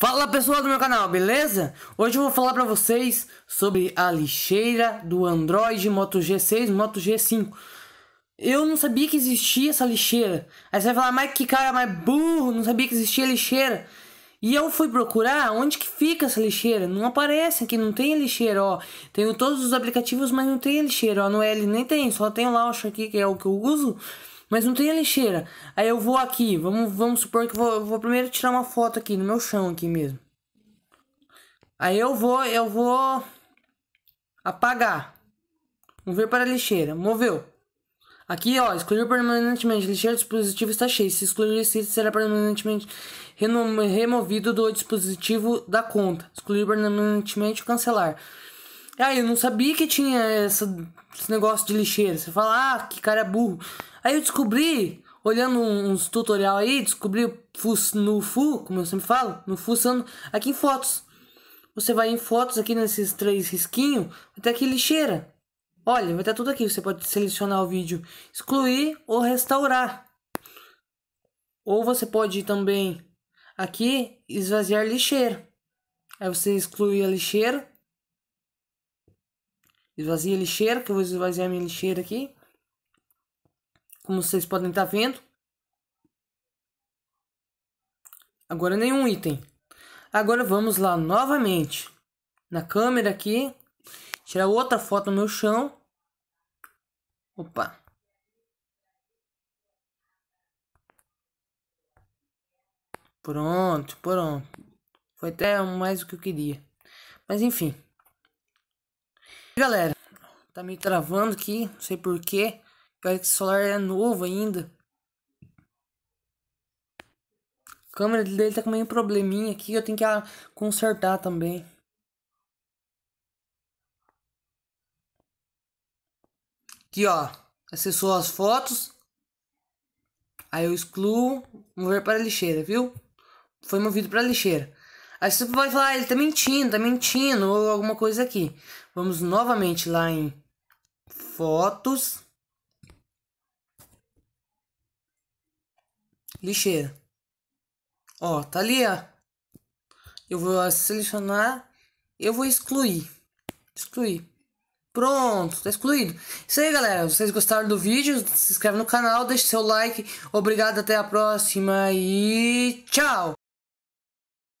Fala pessoal do meu canal, beleza? Hoje eu vou falar para vocês sobre a lixeira do Android Moto G6, Moto G5. Eu não sabia que existia essa lixeira. Aí você vai falar, mas que cara mais burro, não sabia que existia lixeira. E eu fui procurar onde que fica essa lixeira. Não aparece aqui, não tem lixeira, ó. Tenho todos os aplicativos, mas não tem lixeira, ó. No L nem tem, só tem o Launcher aqui, que é o que eu uso mas não tem a lixeira. Aí eu vou aqui, vamos, vamos supor que eu vou, vou primeiro tirar uma foto aqui no meu chão aqui mesmo. Aí eu vou, eu vou apagar. Mover para a lixeira. Moveu. Aqui, ó, excluir permanentemente. Lixeira do dispositivo está cheio. Se excluir esse será permanentemente removido do dispositivo da conta. Excluir permanentemente ou cancelar. Ah, eu não sabia que tinha essa, esse negócio de lixeira. Você fala, ah, que cara burro. Aí eu descobri, olhando uns tutorial aí, descobri no Fu, como eu sempre falo, no FU, aqui em fotos. Você vai em fotos aqui nesses três risquinhos, até aqui lixeira. Olha, vai estar tudo aqui. Você pode selecionar o vídeo, excluir ou restaurar. Ou você pode também aqui esvaziar lixeira. Aí você exclui a lixeira Esvazia a lixeira, que eu vou esvaziar minha lixeira aqui. Como vocês podem estar vendo. Agora nenhum item. Agora vamos lá novamente. Na câmera aqui. Tirar outra foto no meu chão. Opa. Pronto, pronto. Foi até mais do que eu queria. Mas enfim. Galera, tá me travando aqui, não sei porquê. Pior que esse celular é novo ainda. A câmera dele tá com meio probleminha aqui, eu tenho que ah, consertar também. Aqui, ó. Acessou as fotos. Aí eu excluo. Vou ver para a lixeira, viu? Foi movido para a lixeira. Aí você vai falar, ah, ele tá mentindo, tá mentindo, ou alguma coisa aqui. Vamos novamente lá em fotos. Lixeira. Ó, tá ali, ó. Eu vou selecionar, eu vou excluir. Excluir. Pronto, tá excluído. Isso aí, galera. Vocês gostaram do vídeo? Se inscreve no canal, deixe seu like. Obrigado, até a próxima e tchau!